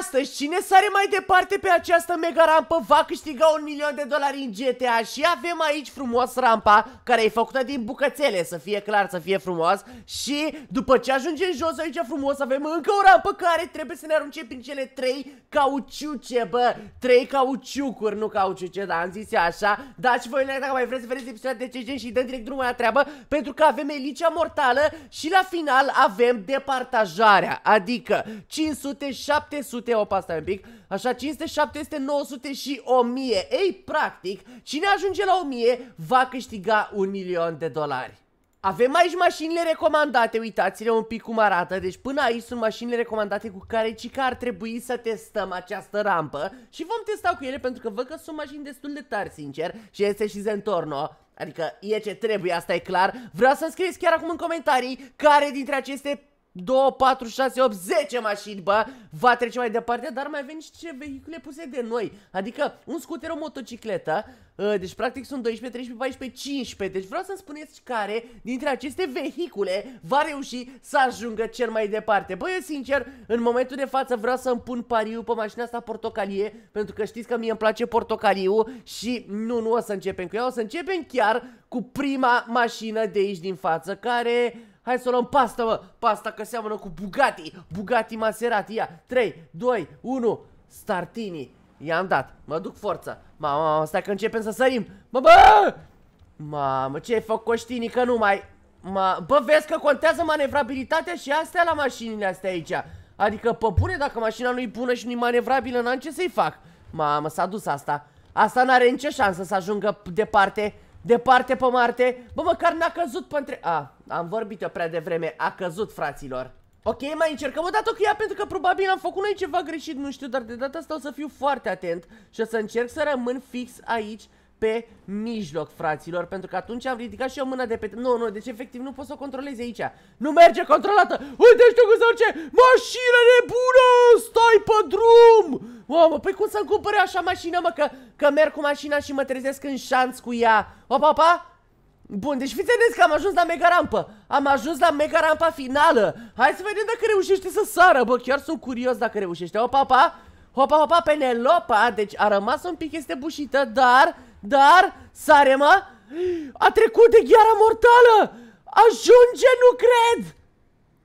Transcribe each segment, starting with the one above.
Astăzi, cine sare mai departe pe această mega rampă va câștiga un milion de dolari în GTA și avem aici frumos rampa care e făcută din bucățele, să fie clar, să fie frumos și după ce ajungem jos aici frumos avem încă o rampă care trebuie să ne arunce prin cele trei cauciuce, bă, trei cauciucuri, nu cauciuce, da, am zis așa, și voi dacă mai vreți să vedeți episodul de CG și dăm direct drumul la treabă pentru că avem elicia mortală și la final avem departajarea, adică 570 500, opa asta un pic, așa 500, 700, 900 și 1000. Ei, practic, cine ajunge la 1000 va câștiga un milion de dolari. Avem aici mașinile recomandate, uitați-le un pic cum arată Deci până aici sunt mașinile recomandate cu care cica ar trebui să testăm această rampă Și vom testa cu ele pentru că văd că sunt mașini destul de tari, sincer Și este și Zentorno Adică e ce trebuie, asta e clar Vreau să scrieți chiar acum în comentarii care dintre aceste 2, 4, 6, 8, 10 mașini, bă, va trece mai departe, dar mai avem și ce vehicule puse de noi. Adică, un scooter, o motocicletă, uh, deci practic sunt 12, 13, 14, 15. Deci vreau să-mi spuneți care dintre aceste vehicule va reuși să ajungă cel mai departe. Bă, eu sincer, în momentul de față vreau să-mi pun pariu pe mașina asta portocalie, pentru că știți că mie îmi place portocaliu și nu, nu o să începem cu ea, o să începem chiar cu prima mașină de aici din față, care... Hai să o luăm pasta, mă, pasta că seamănă cu Bugatti, Bugatti Maserati, ia, 3, 2, 1, Startini, i-am dat, mă duc forța. mamă, mamă, stai că începem să sărim, mă, bă, mamă, ce-ai făcut coștini că nu mai, ma, bă, vezi că contează manevrabilitatea și astea la mașinile astea aici, adică, pe bune, dacă mașina nu-i bună și nu-i manevrabilă, n-am ce să-i fac, mamă, s-a dus asta, asta n-are nicio șansă să ajungă departe, Departe pe Marte. Bă, măcar n-a căzut pe între... A, am vorbit o prea devreme. A căzut, fraților. Ok, mai încercăm o dată cu ea pentru că probabil am făcut noi ceva greșit, nu știu, dar de data asta o să fiu foarte atent și o să încerc să rămân fix aici pe mijloc, fraților, pentru că atunci am ridicat și eu mâna de pe... Nu, nu, deci efectiv nu pot să o controlez aici. Nu merge controlată! Uite, știu cum se orice! Mașină nebună! Stai pe drum! O, mă, păi cum să-mi cumpăr așa mașină, mă, că, că merg cu mașina și mă trezesc în șanț cu ea. O, pa, pa? Bun, deci fiți atenți că am ajuns la mega rampă. Am ajuns la mega rampa finală. Hai să vedem dacă reușește să sară, bă, chiar sunt curios dacă reușește. O, pa, pa? Hopa, hopa, Penelopa, deci a rămas un pic, este bușită, dar, dar, sare, mă, a trecut de gheara mortală, ajunge, nu cred,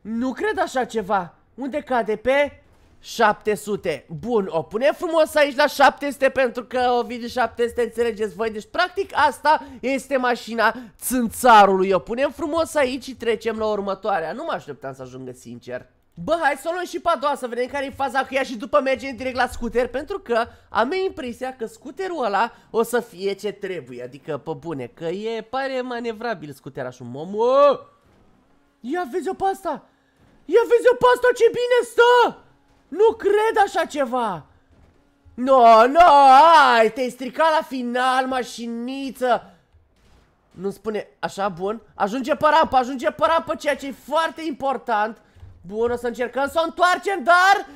nu cred așa ceva, unde cade, pe, 700. Bun, o punem frumos aici la 700 pentru că o de 700, înțelegeți voi. Deci, practic, asta este mașina țânțarului. O punem frumos aici și trecem la următoarea. Nu mă așteptam să ajungă sincer. Bă, hai să o luăm și pe a doua să vedem care e faza cu ea și după mergem direct la scuter pentru că am impresia că scuterul ăla o să fie ce trebuie, adică pe bune, că e, pare manevrabil scooterașul, momo. Ia vezi-o pe asta! Ia vezi-o pe asta ce bine stă! Nu cred așa ceva! No, no, ai, te-ai stricat la final, mașiniță! Nu spune, așa, bun, ajunge pe rampă, ajunge pe rampă, ceea ce e foarte important. Bun, o să încercăm să o întoarcem, dar...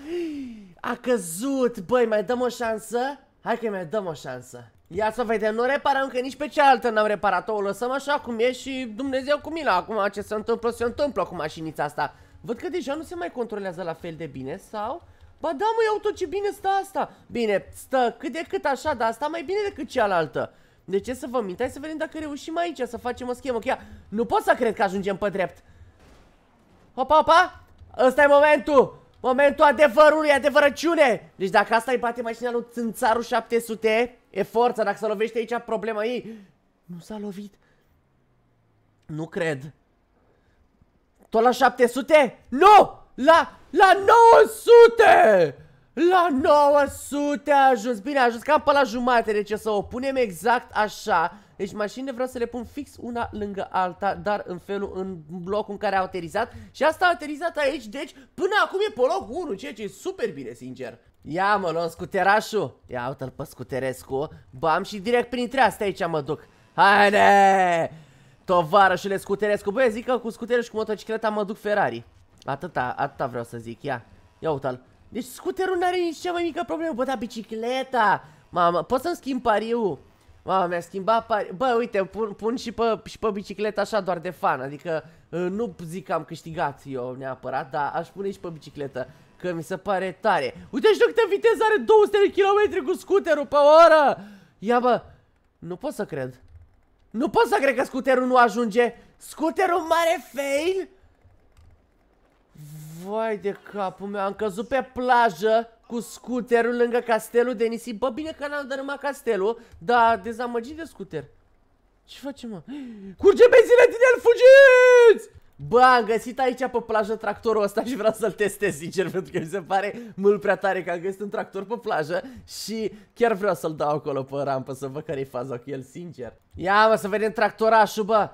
A căzut, băi, mai dăm o șansă? Hai că mai dăm o șansă. Ia să vedem, nu reparăm că nici pe cealaltă n-am reparat-o, o lăsăm așa cum e și Dumnezeu cu mila. Acum ce se întâmplă, se întâmplă cu mașinița asta. Văd că deja nu se mai controlează la fel de bine sau... Ba da, mă, iau tot ce bine stă asta. Bine, stă cât de cât așa, dar asta mai bine decât cealaltă. De ce să vă mint? Hai să vedem dacă reușim aici să facem o schemă. Chiar nu pot să cred că ajungem pe drept. Opa, opa! ăsta e momentul! Momentul adevărului, adevărăciune! Deci dacă asta îi bate mașina lui Țânțarul 700, e forță. Dacă se lovește aici, problema ei. Nu s-a lovit. Nu cred. Tot la 700? Nu! La, la 900! La 900 a ajuns. Bine, a ajuns cam pe la jumate, deci să o punem exact așa. Deci mașinile vreau să le pun fix una lângă alta, dar în felul, în blocul în care au aterizat. Și asta a aterizat aici, deci până acum e pe loc 1, ceea ce e super bine, sincer. Ia mă, luăm scuterașul. Ia uite-l pe scuterescu. Bam și direct printre astea aici mă duc. Haide! Tovarășule scuterescu, băi, zic că cu scuterul și cu motocicleta mă duc Ferrari. Atâta, atâta vreau să zic, ia, ia uita-l. Deci scuterul n-are nici cea mai mică problemă, bă, da, bicicleta! Mamă, pot să-mi schimb pariul? Mamă, mi-a schimbat pariu Bă, uite, pun, pun și, pe, și pe bicicleta, așa doar de fan, adică uh, nu zic că am câștigat eu neapărat, dar aș pune și pe bicicletă, că mi se pare tare. Uite și câtă viteză are 200 de km cu scuterul pe oră! Ia bă, nu pot să cred. Nu pot să cred că scuterul nu ajunge. Scuterul mare fail? Vai de capul meu, am căzut pe plajă cu scuterul lângă castelul de nisip. Bă, bine că n-am dărâmat castelul, dar dezamăgit de scuter. Ce facem, mă? Curge benzină din el, fugiți! Bă, am găsit aici pe plajă tractorul ăsta și vreau să-l testez, sincer, pentru că mi se pare mult prea tare că am găsit un tractor pe plajă și chiar vreau să-l dau acolo pe rampă să văd care-i faza cu el, sincer. Ia, mă, să vedem tractorașul, bă!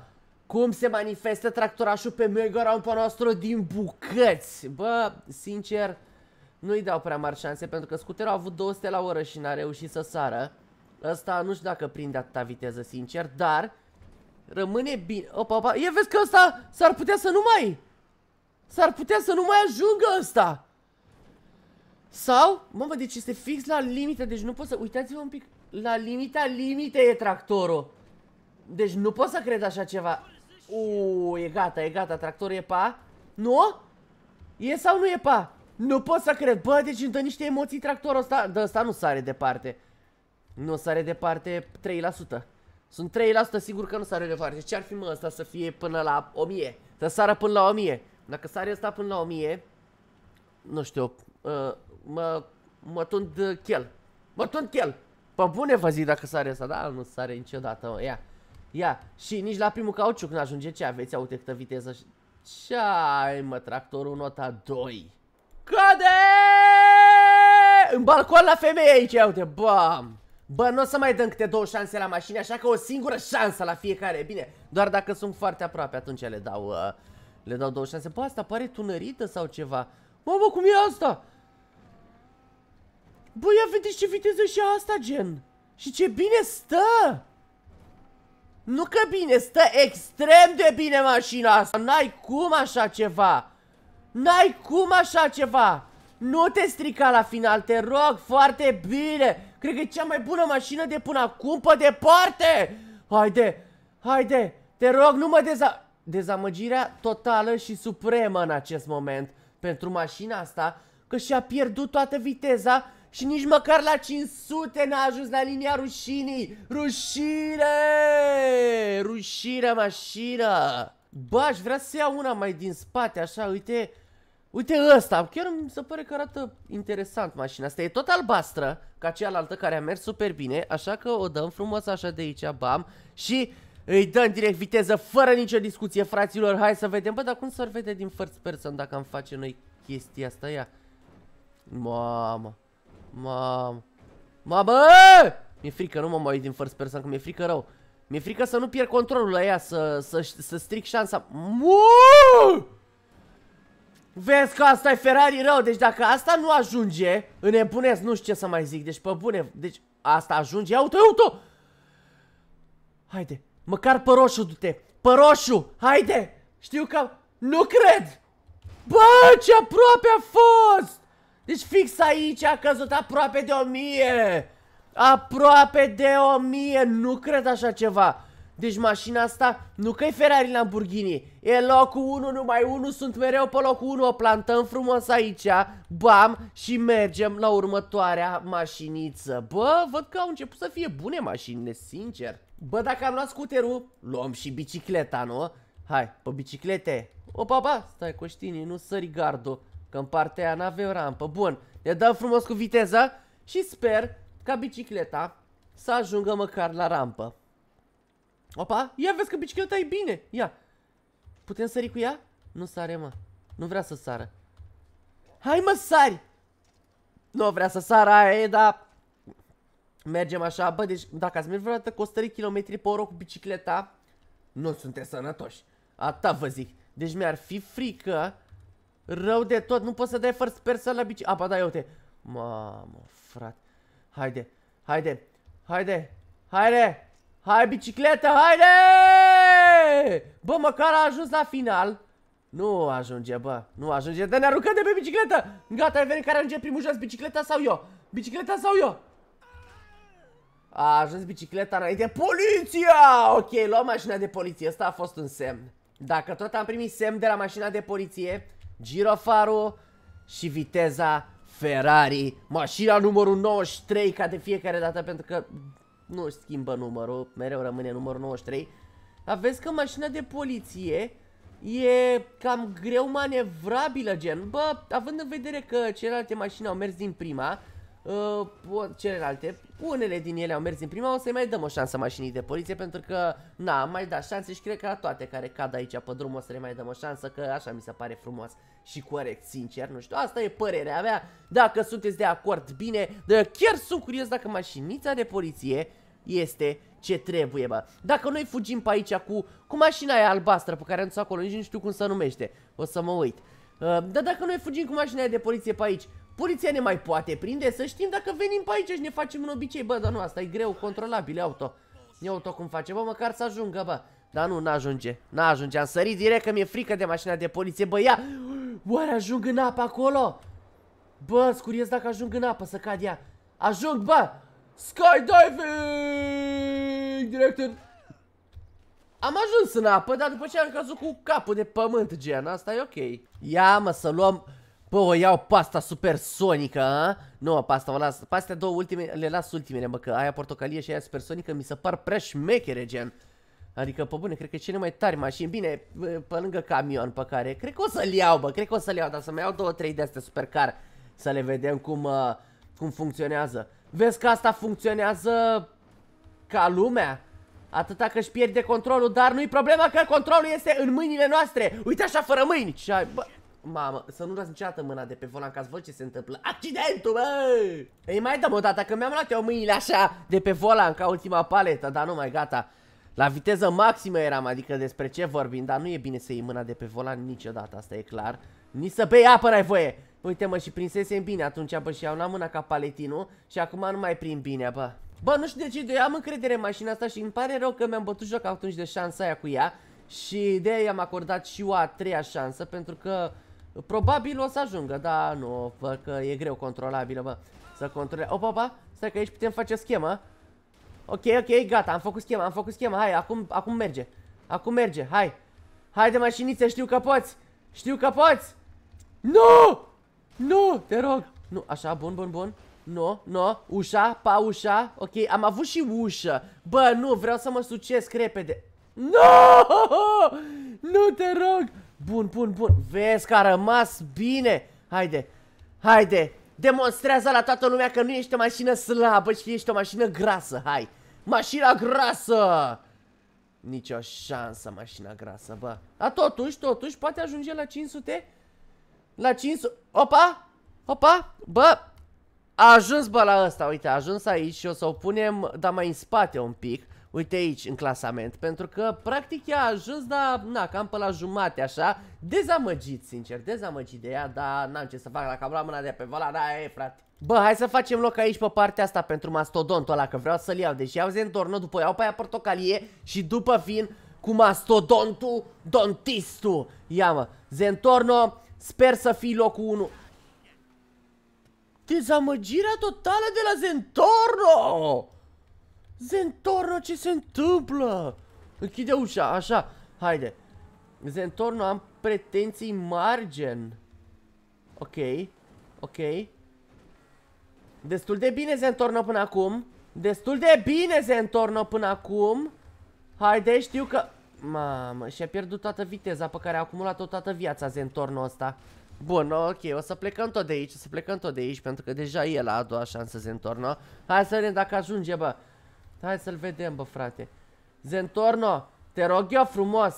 Cum se manifestă tractorașul pe mega rampa noastră din bucăți? Bă, sincer, nu-i dau prea mari șanse pentru că scuterul a avut 200 la oră și n-a reușit să sară. Ăsta nu știu dacă prinde atâta viteză, sincer, dar... Rămâne bine. Opa, opa. Ia vezi că ăsta s-ar putea să nu mai... S-ar putea să nu mai ajungă ăsta. Sau, mamă, deci este fix la limită, deci nu pot să... Uitați-vă un pic, la limita limite e tractorul. Deci nu pot să cred așa ceva. Uuu, e gata, e gata, tractorul e pa. Nu? E sau nu e pa? Nu pot să cred. Bă, deci îmi dă niște emoții tractorul ăsta. Dar ăsta nu sare departe. Nu sare departe 3%. Sunt 3% sigur că nu s sare departe. Deci ce ar fi mă ăsta să fie până la 1000? Să sară până la 1000. Dacă sare ăsta până la 1000, nu știu, uh, mă, mă tund chel. Mă tund chel. Pă bune vă zic dacă sare asta, da? Nu sare niciodată, mă, ia. Ia, și nici la primul cauciuc nu ajunge ce aveți, aute câtă viteză și... Ce ai, mă, tractorul nota 2. Cade! În balcon la femeie aici, uite, bam! Bă, nu o să mai dăm câte două șanse la mașini, așa că o singură șansă la fiecare. Bine, doar dacă sunt foarte aproape, atunci le dau, uh, le dau două șanse. Bă, asta pare tunărită sau ceva. Mamă, cum e asta? Bă, ia vedeți ce viteză și asta, gen. Și ce bine stă! Nu că bine, stă extrem de bine mașina asta. N-ai cum așa ceva. N-ai cum așa ceva. Nu te strica la final, te rog, foarte bine. Cred că e cea mai bună mașină de până acum pe departe! Haide! Haide! Te rog, nu mă deza... Dezamăgirea totală și supremă în acest moment pentru mașina asta, că și-a pierdut toată viteza și nici măcar la 500 n-a ajuns la linia rușinii. Rușine! Rușine mașină! Bă, aș vrea să iau una mai din spate, așa, uite... Uite ăsta, chiar mi se pare că arată interesant mașina asta. E tot albastră, ca cealaltă care a mers super bine, așa că o dăm frumos așa de aici, bam, și îi dăm direct viteză fără nicio discuție, fraților. Hai să vedem, bă, dar cum s-ar vede din first person dacă am face noi chestia asta, ia. Mamă, mamă, mamă, mi-e frică, nu mă mai uit din first person, că mi-e frică rău. Mi-e frică să nu pierd controlul la ea, să, să, să stric șansa. Muuu! Vezi că asta e Ferrari rău, deci dacă asta nu ajunge, înnebunesc, nu știu ce să mai zic, deci pe bune, deci asta ajunge, ia uite, uite! Haide, măcar pe roșu du-te, pe roșu, haide! Știu că, nu cred! Bă, ce aproape a fost! Deci fix aici a căzut aproape de o mie! Aproape de o mie, nu cred așa ceva! Deci mașina asta nu că e Ferrari Lamborghini E locul 1, numai 1, sunt mereu pe locul 1 O plantăm frumos aici, bam, și mergem la următoarea mașiniță Bă, văd că au început să fie bune mașinile, sincer Bă, dacă am luat scuterul, luăm și bicicleta, nu? Hai, pe biciclete Opa, ba, stai Coștini, nu sări gardul Că în partea aia n-avem rampă Bun, ne dăm frumos cu viteză Și sper ca bicicleta să ajungă măcar la rampă Opa, ia vezi că bicicleta e bine, ia. Putem sări cu ea? Nu sare, mă. Nu vrea să sară. Hai, mă, sari! Nu vrea să sară, aia e, dar... Mergem așa, bă, deci dacă ați mers vreodată cu 100 km pe oră cu bicicleta, nu sunteți sănătoși. Ata vă zic. Deci mi-ar fi frică, rău de tot, nu poți să dai fără sper să la bici. Apa, da, uite. Mamă, frate. Haide, haide, haide, haide. Hai bicicletă, haide! Bă, măcar a ajuns la final. Nu ajunge, bă, nu ajunge. Dar ne aruncăm de pe bicicletă! Gata, vedem care ajunge primul jos, bicicleta sau eu? Bicicleta sau eu? A ajuns bicicleta înainte. Poliția! Ok, luăm mașina de poliție. Asta a fost un semn. Dacă tot am primit semn de la mașina de poliție, girofarul și viteza Ferrari. Mașina numărul 93, ca de fiecare dată, pentru că nu schimbă numărul, mereu rămâne numărul 93. Aveți că mașina de poliție e cam greu manevrabilă, gen, bă, având în vedere că celelalte mașini au mers din prima, uh, celelalte, unele din ele au mers în prima, o să-i mai dăm o șansă mașinii de poliție pentru că, na, am mai dat șanse și cred că la toate care cad aici pe drum o să le mai dăm o șansă, că așa mi se pare frumos și corect, sincer, nu știu, asta e părerea mea, dacă sunteți de acord, bine, dar chiar sunt curios dacă mașinița de poliție este ce trebuie, bă. Dacă noi fugim pe aici cu, cu mașina aia albastră pe care am dus acolo, nici nu știu cum se numește, o să mă uit. Uh, dar dacă noi fugim cu mașina aia de poliție pe aici, Poliția ne mai poate prinde să știm dacă venim pe aici și ne facem un obicei. Bă, dar nu, asta e greu, controlabil, auto. Ia auto cum face, bă, măcar să ajungă, bă. Dar nu, n-ajunge, n-ajunge. Am sărit direct că mi-e frică de mașina de poliție, bă, ia! Oare ajung în apă acolo? Bă, scuriez dacă ajung în apă să cad ea. Ajung, bă! Skydiving! Direct în... Am ajuns în apă, dar după ce am căzut cu capul de pământ, gen, asta e ok. Ia, mă, să luăm... Bă, o iau pasta supersonică, a? Nu, pasta o las. Pastea două ultime, le las ultimele, mă, că aia portocalie și aia supersonică mi se par prea șmechere, gen. Adică, pe bune, cred că e cele mai tari mașini. Bine, pe lângă camion pe care... Cred că o să-l iau, bă, cred că o să-l iau, dar să-mi iau două, trei de-astea supercar. Să le vedem cum, uh, cum funcționează. Vezi că asta funcționează ca lumea. Atâta că își pierde controlul, dar nu-i problema că controlul este în mâinile noastre. Uite așa, fără mâini. Ce ai, bă... Mamă, să nu las niciodată mâna de pe volan ca să văd ce se întâmplă Accidentul, bă! Ei, mai dăm da, o dată, că mi-am luat eu mâinile așa de pe volan ca ultima paletă Dar nu mai gata La viteză maximă eram, adică despre ce vorbim Dar nu e bine să iei mâna de pe volan niciodată, asta e clar Nici să bei apă n-ai voie Uite mă, și prinsesem bine atunci, bă, și iau la mâna ca paletinul Și acum nu mai prin bine, bă Bă, nu știu de ce, eu am încredere în mașina asta și îmi pare rău că mi-am bătut joc atunci de șansa aia cu ea și de aia i-am acordat și o a treia șansă pentru că Probabil o să ajungă, da, nu, bă, că e greu controlabilă, bă, să controle. Opa, opa, stai că aici putem face schemă. Ok, ok, gata, am făcut schema, am făcut schema, hai, acum, acum merge. Acum merge, hai. Haide, mașiniță, știu că poți. Știu că poți. Nu! Nu, te rog. Nu, așa, bun, bun, bun. Nu, nu, ușa, pa ușa. Ok, am avut și ușă. Bă, nu, vreau să mă sucesc repede. Nu! Nu, te rog! Bun, bun, bun. Vezi că a rămas bine. Haide, haide. Demonstrează la toată lumea că nu ești o mașină slabă și ești o mașină grasă. Hai, mașina grasă! Nici o șansă mașina grasă, bă. Dar totuși, totuși, poate ajunge la 500? La 500... Opa! Opa! Bă! A ajuns, bă, la ăsta, uite, a ajuns aici și o să o punem, dar mai în spate un pic uite aici, în clasament, pentru că practic ea a ajuns, dar, na, cam pe la jumate, așa, dezamăgit, sincer, dezamăgit de ea, dar n-am ce să fac, dacă am luat mâna de pe vala, da, e, frate. Bă, hai să facem loc aici pe partea asta pentru mastodontul ăla, că vreau să-l iau, deci iau zentornă, după iau pe aia portocalie și după vin cu mastodontul dontistul. Ia mă, zentorno, sper să fii locul 1. Dezamăgirea totală de la Zentorno! Se întorno ce se întâmplă? Închide ușa, așa, haide. Se întorno am pretenții margen Ok, ok. Destul de bine se întorno până acum. Destul de bine se întorno până acum. Haide, știu că... Mamă, și-a pierdut toată viteza pe care a acumulat-o toată viața se întorno ăsta. Bun, ok, o să plecăm tot de aici, o să plecăm tot de aici, pentru că deja e la a doua șansă se Hai să vedem dacă ajunge, bă. Hai să-l vedem, bă, frate. Zentorno, te rog eu frumos.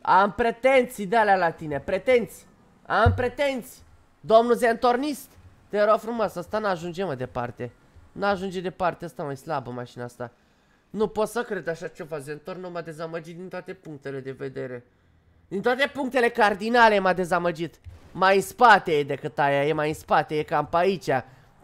Am pretenții de alea la tine, pretenții. Am pretenții. Domnul Zentornist, te rog frumos, asta nu ajunge mă, departe. Nu ajunge departe, asta mai slabă mașina asta. Nu pot să cred așa ceva, Zentorno m-a dezamăgit din toate punctele de vedere. Din toate punctele cardinale m-a dezamăgit. Mai în spate e decât aia, e mai în spate, e cam pe aici.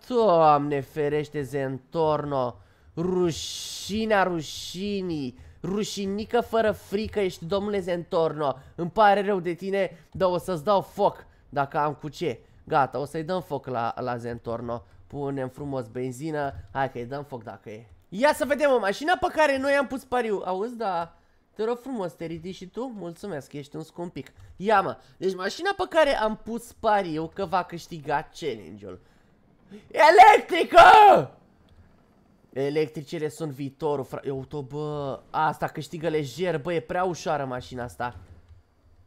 Doamne ferește, Zentorno. Rușinea rușinii Rușinică fără frică ești domnule Zentorno Îmi pare rău de tine, dar o să-ți dau foc Dacă am cu ce Gata, o să-i dăm foc la, la Zentorno Punem frumos benzină Hai că-i dăm foc dacă e Ia să vedem o mașină pe care noi am pus pariu Auzi, da... Te rog frumos, te ridici și tu? Mulțumesc, ești un scumpic. Ia mă, deci mașina pe care am pus pariu că va câștiga challenge-ul. Electrică! Electricele sunt viitorul, frate. Uite, bă, asta câștigă lejer, bă, e prea ușoară mașina asta.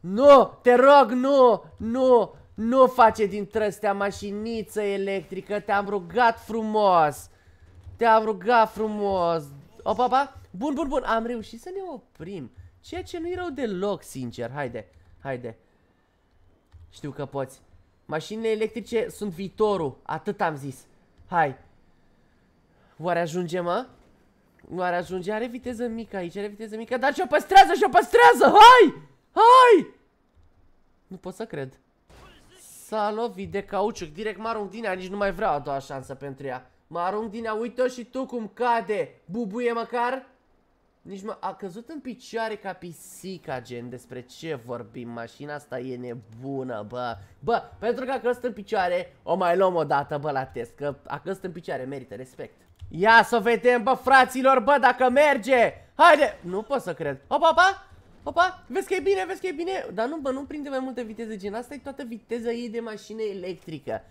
Nu, te rog, nu, nu, nu face din trăstea mașiniță electrică, te-am rugat frumos. Te-am rugat frumos. Opa, opa, bun, bun, bun, am reușit să ne oprim. Ceea ce nu-i rău deloc, sincer, haide, haide. Știu că poți. Mașinile electrice sunt viitorul, atât am zis. Hai, Oare ajunge, mă? Oare ajunge? Are viteză mică aici, are viteză mică, dar și-o păstrează, și-o păstrează! Hai! Hai! Nu pot să cred. S-a lovit de cauciuc, direct mă arunc din ea, nici nu mai vreau a doua șansă pentru ea. Mă arunc din ea, uite-o și tu cum cade, bubuie măcar! Nici mă... A căzut în picioare ca pisica, gen, despre ce vorbim, mașina asta e nebună, bă. Bă, pentru că a căzut în picioare, o mai luăm o dată, bă, la test, că a căzut în picioare, merită, respect. Ia să vedem, bă, fraților, bă, dacă merge! Haide! Nu pot să cred. Opa, opa! Opa, vezi că e bine, vezi că e bine Dar nu, bă, nu prinde mai multe viteze gen asta e toată viteza ei de mașină electrică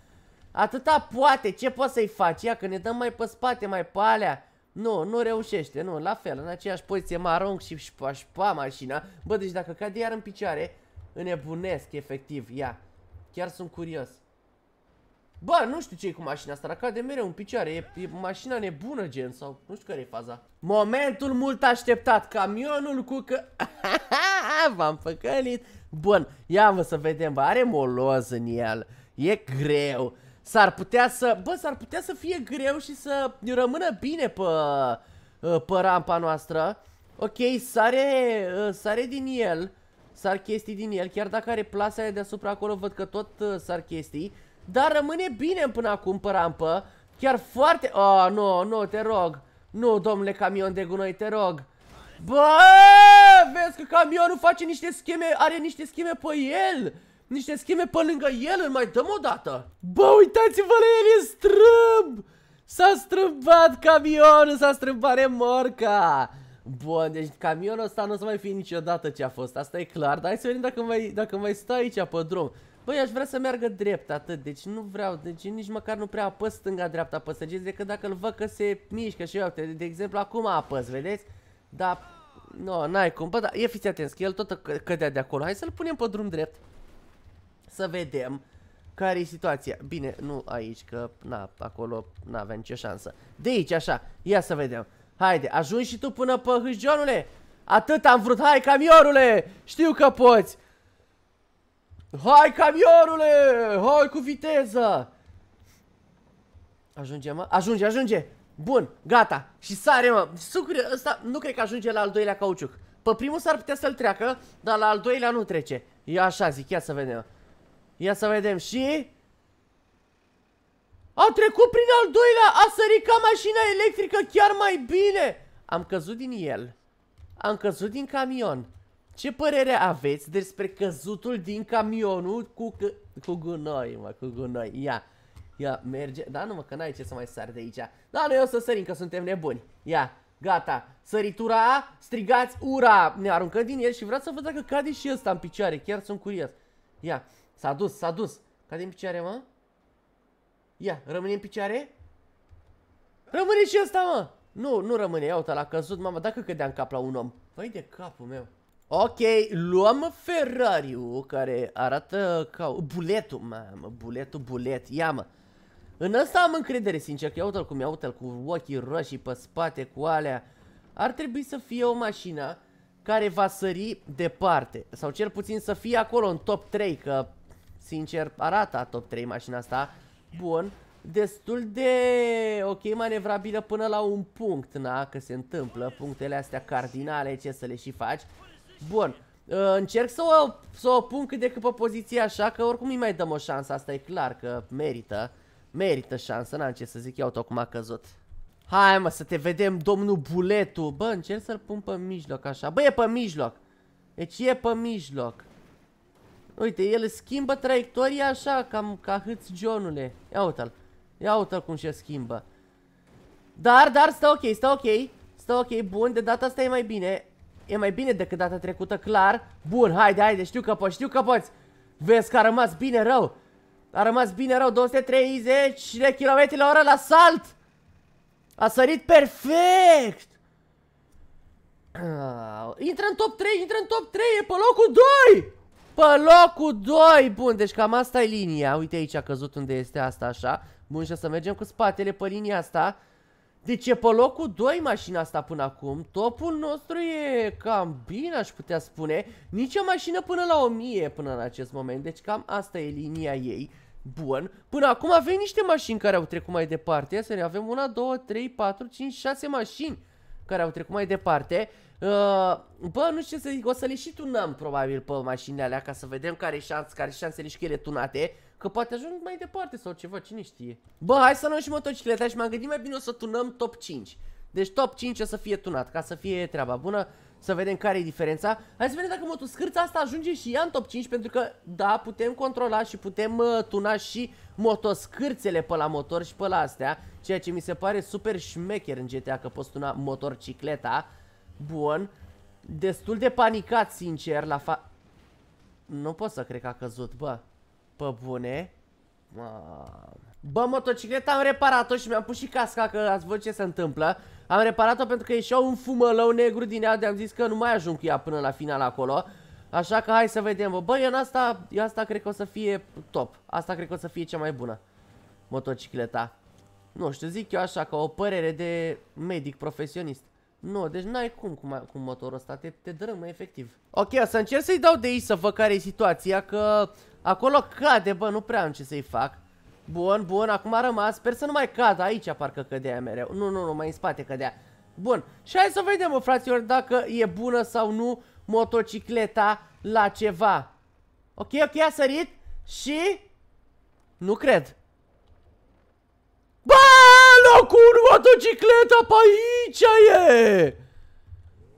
Atâta poate, ce poți să-i faci? Ia că ne dăm mai pe spate, mai pe alea Nu, nu reușește, nu, la fel În aceeași poziție mă arunc și aș pa mașina Bă, deci dacă cade iar în picioare Înnebunesc, efectiv, ia Chiar sunt curios Bă, nu știu ce e cu mașina asta, dar cade mereu în picioare, e, e mașina nebună gen sau nu știu care e faza. Momentul mult așteptat, camionul cu că... V-am făcălit! Bun, ia vă să vedem, bă, are moloz în el, e greu. S-ar putea să, bă, s-ar putea să fie greu și să rămână bine pe, uh, pe rampa noastră. Ok, sare, uh, sare din el, sar chestii din el, chiar dacă are plasele deasupra acolo, văd că tot uh, sar chestii. Dar rămâne bine până acum pe rampă. Chiar foarte... Oh, nu, nu, te rog. Nu, domnule camion de gunoi, te rog. Bă, vezi că camionul face niște scheme, are niște scheme pe el. Niște scheme pe lângă el, îl mai dăm o dată. Bă, uitați-vă la el, e strâmb. S-a strâmbat camionul, s-a strâmbat remorca. Bun, deci camionul ăsta nu o să mai fie niciodată ce a fost, asta e clar. Dar hai să vedem dacă mai, dacă mai stă aici pe drum. Băi, aș vrea să meargă drept atât, deci nu vreau, deci nici măcar nu prea apăs stânga-dreapta de decât dacă îl văd că se mișcă și eu, de exemplu, acum apăs, vedeți? Dar, nu, n-ai cum, bă, dar e fiți atenți, că el tot cădea de acolo, hai să-l punem pe drum drept, să vedem care e situația. Bine, nu aici, că, na, acolo n-avea nicio șansă. De aici, așa, ia să vedem. Haide, ajungi și tu până pe hâșgionule! Atât am vrut, hai camionule! Știu că poți! Hai camionule! Hai cu viteză! Ajunge, mă? Ajunge, ajunge! Bun, gata. Și sare, mă. Sucre ăsta nu cred că ajunge la al doilea cauciuc. Pe primul s-ar putea să-l treacă, dar la al doilea nu trece. E așa zic, ia să vedem. Ia să vedem și... A trecut prin al doilea, a sărit ca mașina electrică chiar mai bine. Am căzut din el. Am căzut din camion. Ce părere aveți despre căzutul din camionul cu, că cu gunoi, mă, cu gunoi, ia. Ia, merge, da, nu mă, că n-ai ce să mai sar de aici. Da, noi o să sărim, că suntem nebuni. Ia, gata, săritura, strigați ura, ne aruncăm din el și vreau să văd dacă cade și ăsta în picioare, chiar sunt curios. Ia, s-a dus, s-a dus, cade în picioare, mă? Ia, rămâne în picioare? Rămâne și ăsta, mă! Nu, nu rămâne, ia uite, l-a căzut, mama, dacă cădea în cap la un om. Păi de capul meu. Ok, luăm ferrari care arată ca... Buletul, mamă, buletul, bulet, ia mă. În ăsta am încredere, sincer, că uite l cum iau-l cu ochii roșii pe spate, cu alea. Ar trebui să fie o mașină care va sări departe. Sau cel puțin să fie acolo în top 3, că, sincer, arată a top 3 mașina asta. Bun. Destul de, ok, manevrabilă până la un punct, na, că se întâmplă. Punctele astea cardinale, ce să le și faci. Bun. Uh, încerc să o, să o pun cât de cât pe poziție așa, că oricum îi mai dăm o șansă, asta e clar, că merită. Merită șansă, n-am ce să zic, eu acum a căzut. Hai mă, să te vedem, domnul Buletu. Bă, încerc să-l pun pe mijloc așa. Bă, e pe mijloc. Deci e pe mijloc. Uite, el schimbă traiectoria așa, cam ca hâți Johnule. Ia uite-l. Ia uite-l cum se schimbă. Dar, dar, stă ok, stă ok. Stă ok, bun, de data asta e mai bine e mai bine decât data trecută, clar. Bun, haide, haide, știu că poți, știu că poți. Vezi că a rămas bine rău. A rămas bine rău, 230 de km la oră la salt. A sărit perfect. Uh, intră în top 3, intră în top 3, e pe locul 2! Pe locul 2! Bun, deci cam asta e linia. Uite aici a căzut unde este asta, așa. Bun, și să mergem cu spatele pe linia asta. Deci e pe locul 2 mașina asta până acum. Topul nostru e cam bine, aș putea spune. Nici o mașină până la 1000 până în acest moment. Deci cam asta e linia ei. Bun. Până acum avem niște mașini care au trecut mai departe. Să ne avem 1, 2, 3, 4, 5, 6 mașini care au trecut mai departe. Uh, bă, nu știu ce să zic, o să le și tunăm probabil pe mașinile alea ca să vedem care șanse, care șansele și că ele tunate. Că poate ajung mai departe sau ceva, cine știe. Bă, hai să luăm și motocicleta și m-am gândit mai bine o să tunăm top 5. Deci top 5 o să fie tunat, ca să fie treaba bună să vedem care e diferența. Hai să vedem dacă motoscârța asta ajunge și ea în top 5, pentru că, da, putem controla și putem uh, tuna și motoscârțele pe la motor și pe la astea, ceea ce mi se pare super șmecher în GTA, că poți tuna motorcicleta. Bun. Destul de panicat, sincer, la fa... Nu pot să cred că a căzut, bă. Pă bune. Bă, motocicleta am reparat-o și mi-am pus și casca, că ați văzut ce se întâmplă. Am reparat-o pentru că ieșea un fumălău negru din ea, de-am zis că nu mai ajung cu ea până la final acolo. Așa că hai să vedem, bă. eu în asta, eu asta cred că o să fie top. Asta cred că o să fie cea mai bună motocicleta. Nu știu, zic eu așa, ca o părere de medic profesionist. Nu, deci n-ai cum cu, cu motorul ăsta, te, te drămă efectiv. Ok, o să încerc să-i dau de aici să văd care e situația, că Acolo cade, bă, nu prea am ce să-i fac. Bun, bun, acum a rămas. Sper să nu mai cadă. Aici parcă cădea mereu. Nu, nu, nu, mai în spate cădea. Bun. Și hai să vedem, mă, fraților, dacă e bună sau nu motocicleta la ceva. Ok, ok, a sărit și... Nu cred. Bă, locul motocicleta, pe aici e!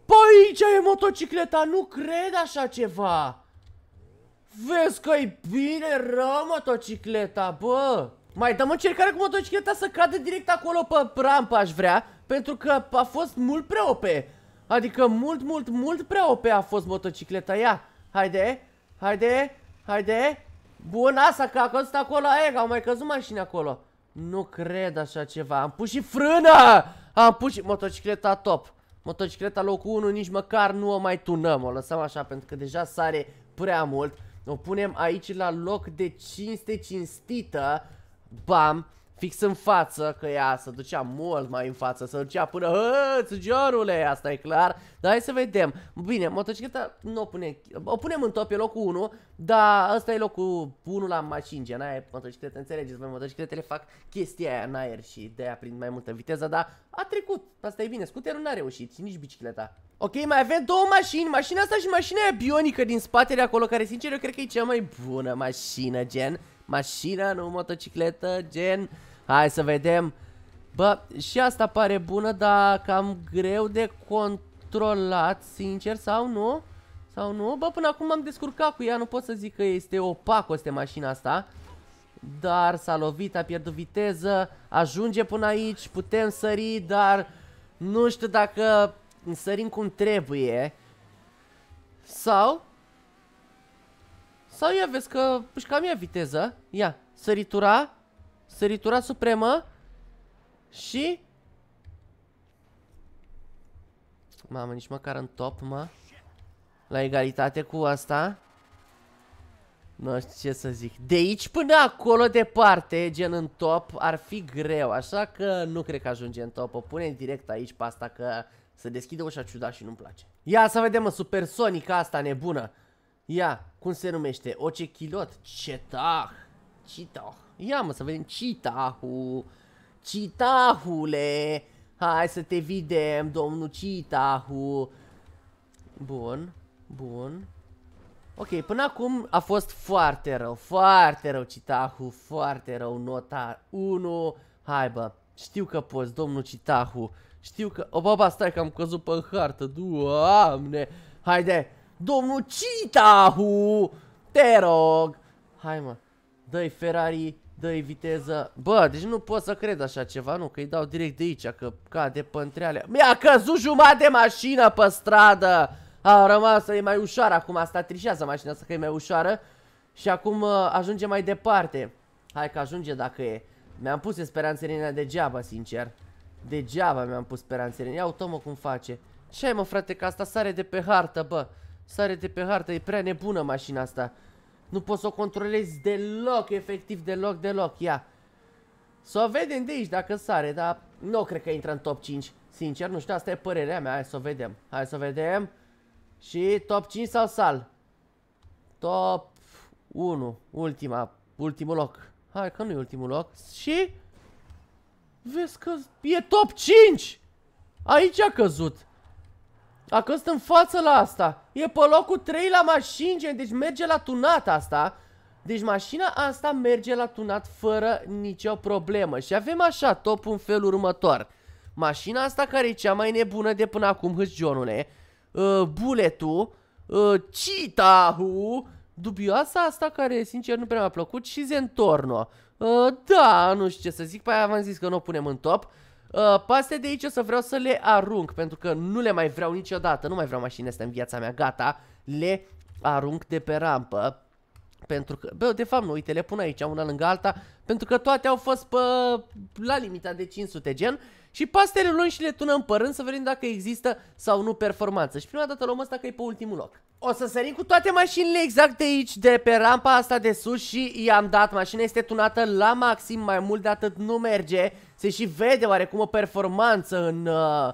Pe aici e motocicleta, nu cred așa ceva. Vezi că e bine rău motocicleta, bă! Mai dăm încercare cu motocicleta să cadă direct acolo pe rampă aș vrea Pentru că a fost mult prea OP Adică mult, mult, mult prea OP a fost motocicleta Ia, haide, haide, haide Bun, asta că a căzut acolo, e, că au mai căzut mașini acolo Nu cred așa ceva, am pus și frână Am pus și motocicleta top Motocicleta locul 1 nici măcar nu o mai tunăm O lăsăm așa pentru că deja sare prea mult o punem aici la loc de cinste cinstită. Bam fix în față, că ea se ducea mult mai în față, se ducea până, țigorule, asta e clar, dar hai să vedem. Bine, motocicleta nu o punem, o punem în top, e locul 1, dar ăsta e locul 1 la mașini, gen, aia e motocicletă, înțelegeți, voi motocicletele fac chestia aia în aer și de aia prind mai multă viteză, dar a trecut, asta e bine, scuterul n-a reușit și nici bicicleta. Ok, mai avem două mașini, mașina asta și mașina aia bionică din spatele acolo, care sincer eu cred că e cea mai bună mașină, gen, Mașina, nu motocicletă, gen... Hai să vedem. Bă, și asta pare bună, dar cam greu de controlat, sincer, sau nu? Sau nu? Bă, până acum m-am descurcat cu ea, nu pot să zic că este opacă este mașina asta. Dar s-a lovit, a pierdut viteză, ajunge până aici, putem sări, dar nu știu dacă sărim cum trebuie. Sau? Sau ia vezi că își cam ia viteză. Ia, săritura, Săritura supremă și... Mamă, nici măcar în top, mă. La egalitate cu asta. Nu știu ce să zic. De aici până acolo departe, gen în top, ar fi greu. Așa că nu cred că ajunge în top. O pune direct aici pe asta că se deschide ușa ciudat și nu-mi place. Ia să vedem, mă, supersonica asta nebună. Ia, cum se numește? Ocechilot? Cetah. Cetah Ia mă să vedem Citahu Citahule Hai să te vedem domnul Citahu Bun Bun Ok, până acum a fost foarte rău Foarte rău Citahu Foarte rău nota 1 Hai bă, știu că poți domnul Citahu Știu că... O, baba, stai că am căzut pe hartă Doamne Haide Domnul Citahu Te rog Hai mă Dă-i Ferrari dă viteză. Bă, deci nu pot să cred așa ceva, nu, că îi dau direct de aici, că cade pe întreale. Mi-a căzut jumătate de mașină pe stradă! A rămas, e mai ușoară acum, asta trișează mașina asta că e mai ușoară. Și acum uh, ajunge mai departe. Hai că ajunge dacă e. Mi-am pus speranțele în ea degeaba, sincer. Degeaba mi-am pus speranțele în ea. Ia mă cum face. Ce ai mă frate, că asta sare de pe hartă, bă. Sare de pe hartă, e prea nebună mașina asta. Nu pot să o controlezi deloc, efectiv, deloc, deloc, ia. Să o vedem de aici dacă sare, dar nu cred că intră în top 5. Sincer, nu știu, asta e părerea mea, hai să o vedem. Hai să vedem. Și top 5 sau sal? Top 1, ultima, ultimul loc. Hai că nu e ultimul loc. Și... Vezi că e top 5! Aici a căzut. Dacă sunt în față la asta. E pe locul 3 la mașini, gen. Deci merge la tunat asta. Deci mașina asta merge la tunat fără nicio problemă. Și avem așa, top în felul următor. Mașina asta care e cea mai nebună de până acum, hâșgionule. Uh, ă, buletul. Uh, ă, Citahu Dubioasa asta care, sincer, nu prea mi-a plăcut. Și Zentorno. Uh, da, nu știu ce să zic. Pe aia v-am zis că nu o punem în top. Uh, paste de aici o să vreau să le arunc, pentru că nu le mai vreau niciodată, nu mai vreau mașini astea în viața mea, gata, le arunc de pe rampă. Pentru că, bă, de fapt nu, uite, le pun aici, una lângă alta, pentru că toate au fost pe, la limita de 500 gen și pe astea le luăm și le tunăm pe rând să vedem dacă există sau nu performanță. Și prima dată luăm asta că e pe ultimul loc. O să sărim cu toate mașinile exact de aici, de pe rampa asta de sus și i-am dat. Mașina este tunată la maxim, mai mult de atât nu merge. Se și vede oarecum o performanță în... Uh,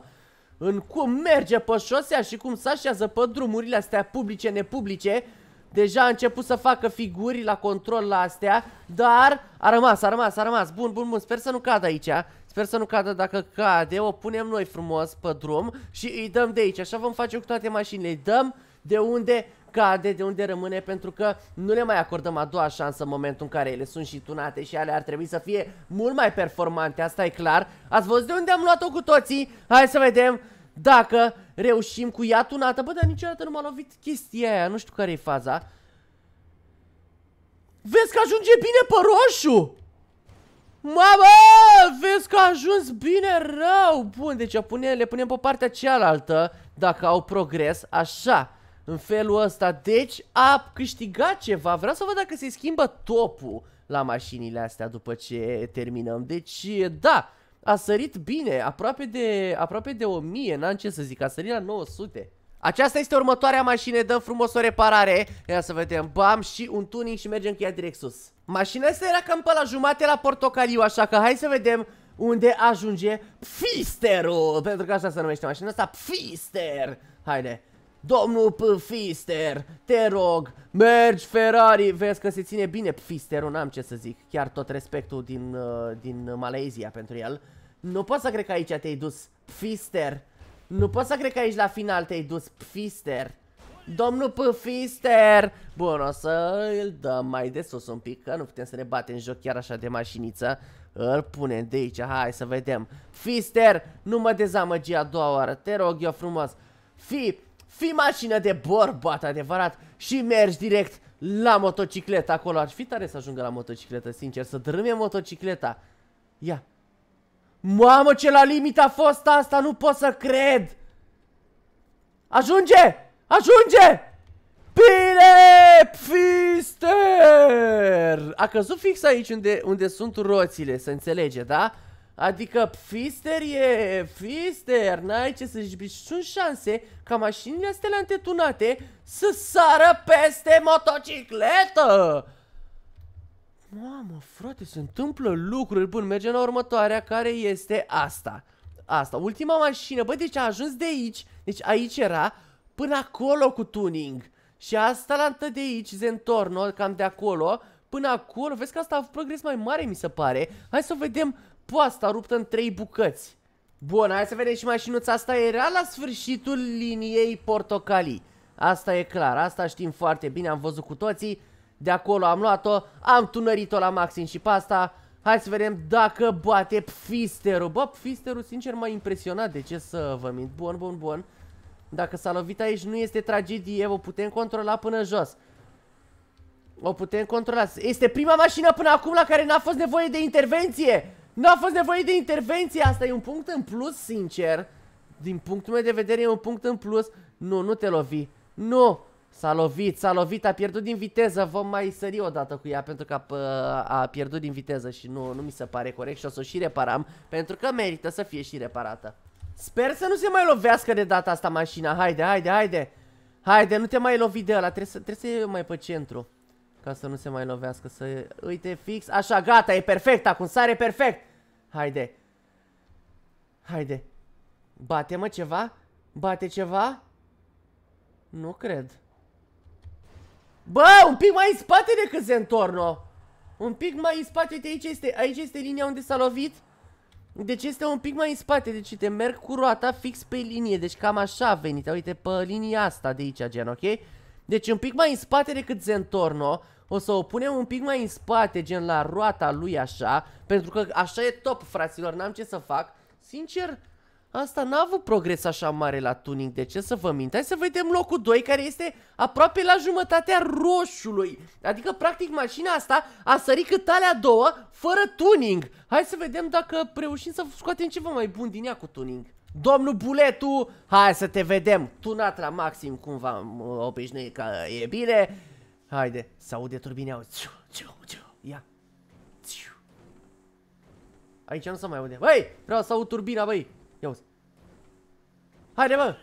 în cum merge pe șosea și cum se așează pe drumurile astea publice-nepublice Deja a început să facă figuri la control la astea, dar a rămas, a rămas, a rămas. Bun, bun, bun, sper să nu cadă aici. Sper să nu cadă, dacă cade o punem noi frumos pe drum și îi dăm de aici. Așa vom face cu toate mașinile, îi dăm de unde cade, de unde rămâne, pentru că nu le mai acordăm a doua șansă în momentul în care ele sunt și tunate și ale ar trebui să fie mult mai performante, asta e clar. Ați văzut de unde am luat-o cu toții? Hai să vedem! Dacă reușim cu ea tunată, bă, dar niciodată nu m-a lovit chestia aia, nu știu care e faza. Vezi că ajunge bine pe roșu! Mamă, vezi că a ajuns bine rău! Bun, deci pune, le punem pe partea cealaltă, dacă au progres, așa. În felul ăsta, deci a câștigat ceva. Vreau să văd dacă se schimbă topul la mașinile astea după ce terminăm. Deci, da, a sărit bine, aproape de, aproape de 1000, n-am ce să zic, a sărit la 900. Aceasta este următoarea mașină, dăm frumos o reparare Ia să vedem, bam și un tuning și mergem chiar direct sus Mașina asta era cam pe la jumate la portocaliu, așa că hai să vedem unde ajunge Pfisterul Pentru că așa se numește mașina asta, Pfister Haide, Domnul Pfister, te rog, mergi Ferrari, vezi că se ține bine Pfisterul, n-am ce să zic, chiar tot respectul din, uh, din Malezia pentru el. Nu pot să cred că aici te-ai dus, Pfister, nu pot să cred că aici la final te-ai dus, Pfister. Domnul Pfister! Bun, o să îl dăm mai de sus un pic, că nu putem să ne batem joc chiar așa de mașiniță. Îl punem de aici, hai să vedem. Pfister, nu mă dezamăgi a doua oară, te rog eu frumos. Fi, Fii mașină de bărbat, adevărat, și mergi direct la motocicletă acolo. Ar fi tare să ajungă la motocicletă, sincer, să drâme motocicleta. Ia. Mamă, ce la limit a fost asta, nu pot să cred. Ajunge! Ajunge! Bine! Pfister! A căzut fix aici unde, unde sunt roțile, să înțelege, da? Adică Pfister e Pfister, n-ai ce să zici Sunt șanse ca mașinile astea antetunate Să sară peste motocicletă Mamă, frate, se întâmplă lucruri Bun, mergem la următoarea care este asta Asta, ultima mașină Bă, deci a ajuns de aici Deci aici era până acolo cu tuning Și asta l-am de aici Zentorno, cam de acolo Până acolo, vezi că asta a progres mai mare mi se pare Hai să vedem poasta ruptă în trei bucăți. Bun, hai să vedem și mașinuța asta era la sfârșitul liniei portocalii. Asta e clar, asta știm foarte bine, am văzut cu toții. De acolo am luat-o, am tunărit-o la maxim și pe asta. Hai să vedem dacă bate Pfisterul. Bă, Pfisterul, sincer, m-a impresionat, de ce să vă mint. Bun, bun, bun. Dacă s-a lovit aici, nu este tragedie, o putem controla până jos. O putem controla. Este prima mașină până acum la care n-a fost nevoie de intervenție. Nu a fost nevoie de intervenție, asta e un punct în plus, sincer. Din punctul meu de vedere e un punct în plus. Nu, nu te lovi. Nu! S-a lovit, s-a lovit, a pierdut din viteză, vom mai sări o dată cu ea pentru că a, a pierdut din viteză și nu, nu mi se pare corect și o să o și reparam pentru că merită să fie și reparată. Sper să nu se mai lovească de data asta mașina, haide, haide, haide! Haide, nu te mai lovi de ăla, trebuie să, trebuie să iei mai pe centru. Ca să nu se mai lovească, să... Uite, fix, așa, gata, e perfect acum, sare perfect! Haide! Haide! Bate, mă, ceva? Bate ceva? Nu cred. Bă, un pic mai în spate decât se întorno Un pic mai în spate, uite, aici este, aici este linia unde s-a lovit. Deci este un pic mai în spate, deci te merg cu roata fix pe linie, deci cam așa a venit, uite, pe linia asta de aici, gen, ok? Deci un pic mai în spate decât Zentorno, o să o punem un pic mai în spate, gen la roata lui așa, pentru că așa e top, fraților, n-am ce să fac. Sincer, asta n-a avut progres așa mare la tuning, de ce să vă mint? Hai să vedem locul 2, care este aproape la jumătatea roșului. Adică, practic, mașina asta a sărit cât alea două, fără tuning. Hai să vedem dacă reușim să scoatem ceva mai bun din ea cu tuning. Domnul Buletu, hai să te vedem. la maxim cum v-am obișnuit că e bine. Haide, să aude turbine, auzi. Ia. Aici nu se mai aude. Băi, vreau să aud turbina, băi. Ia uzi. Haide, bă.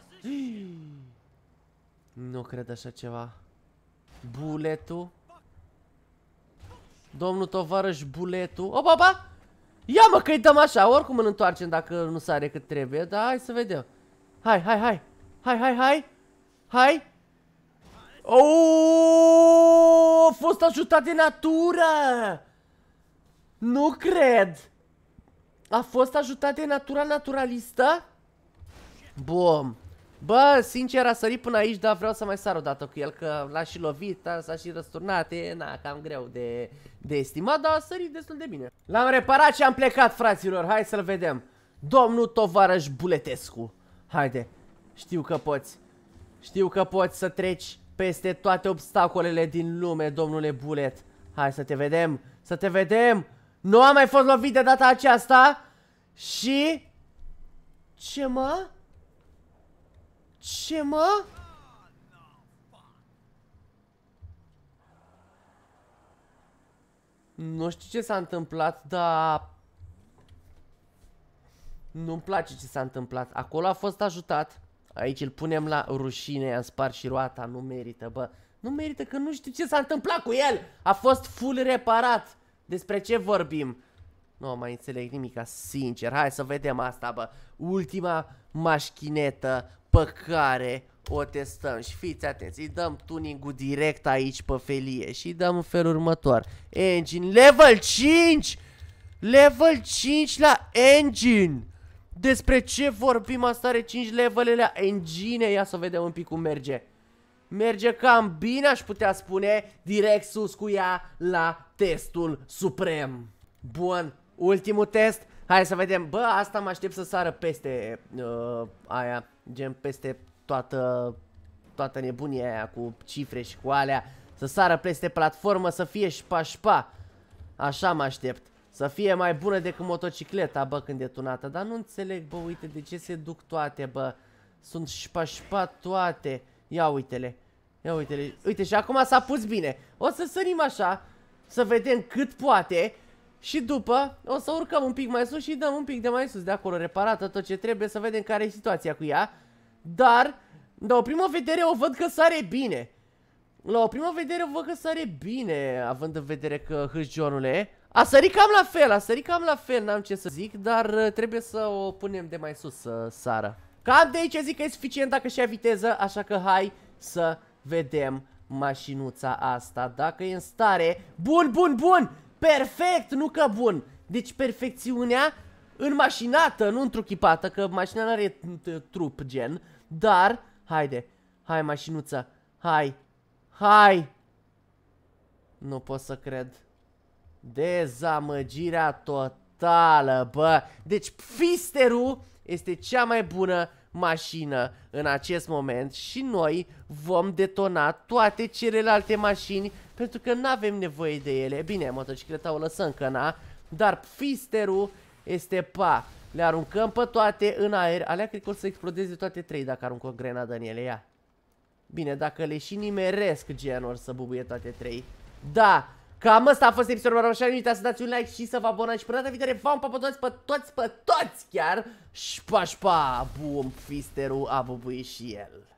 Nu cred așa ceva. Buletu. Domnul tovarăș Buletu. Opa, opa. Ia mă că-i dăm așa, oricum îl întoarcem dacă nu sare cât trebuie, dar hai să vedem. Hai, hai, hai, hai, hai, hai, hai. Oooo, a fost ajutat de natură! Nu cred! A fost ajutat de natura naturalistă? Bom. Bă, sincer, a sărit până aici, dar vreau să mai sar o dată cu el, că l-a și lovit, s-a și răsturnat, e, na, cam greu de, de estimat, dar a sărit destul de bine. L-am reparat și am plecat, fraților, hai să-l vedem. Domnul tovarăș Buletescu, haide, știu că poți, știu că poți să treci peste toate obstacolele din lume, domnule Bulet. Hai să te vedem, să te vedem. Nu am mai fost lovit de data aceasta și... Ce mă? Ce, mă? Nu știu ce s-a întâmplat, dar... Nu-mi place ce s-a întâmplat. Acolo a fost ajutat. Aici îl punem la rușine, am spart și roata, nu merită, bă. Nu merită că nu știu ce s-a întâmplat cu el. A fost full reparat. Despre ce vorbim? Nu mai înțeleg nimica, sincer. Hai să vedem asta, bă. Ultima mașchinetă, pe care o testăm și fiți atenți, îi dăm tuning-ul direct aici pe felie și îi dăm în felul următor. Engine level 5! Level 5 la engine! Despre ce vorbim? Asta are 5 levelele la engine. Ia să vedem un pic cum merge. Merge cam bine, aș putea spune, direct sus cu ea la testul suprem. Bun, ultimul test. Hai să vedem. Bă, asta mă aștept să sară peste uh, aia gen peste toată, toată nebunia aia cu cifre și cu alea, să sară peste platformă, să fie șpa-șpa. Așa mă aștept. Să fie mai bună decât motocicleta, bă, când e tunată. Dar nu înțeleg, bă, uite, de ce se duc toate, bă. Sunt șpa-șpa toate. Ia uite-le. Ia uite-le. Uite, și acum s-a pus bine. O să sărim așa, să vedem cât poate. Și după o să urcăm un pic mai sus și dăm un pic de mai sus de acolo reparată tot ce trebuie să vedem care e situația cu ea. Dar, la o primă vedere o văd că sare bine. La o primă vedere o văd că sare bine, având în vedere că hâșgionule. A sărit cam la fel, a sărit cam la fel, n-am ce să zic, dar uh, trebuie să o punem de mai sus să sară. Cam de aici zic că e suficient dacă și-a viteză, așa că hai să vedem mașinuța asta, dacă e în stare. Bun, bun, bun! Perfect, nu că bun. Deci perfecțiunea mașinată, nu chipată, că mașina nu are trup gen. Dar, haide, hai mașinuță, hai, hai. Nu pot să cred. Dezamăgirea totală, bă. Deci Pfisterul este cea mai bună mașină în acest moment și noi vom detona toate celelalte mașini pentru că nu avem nevoie de ele. Bine, motocicleta o lăsăm na dar fisterul este pa. Le aruncăm pe toate în aer. Alea cred că o să explodeze toate trei dacă arunc o grenadă în ele, ia. Bine, dacă le și nimeresc genul să bubuie toate trei. Da, cam asta a fost episodul meu, așa nu uitați să dați un like și să vă abonați și până data viitoare v-am pe toți, pe toți, pe toți chiar. Șpa, șpa, bum, fisterul a bubuit și el.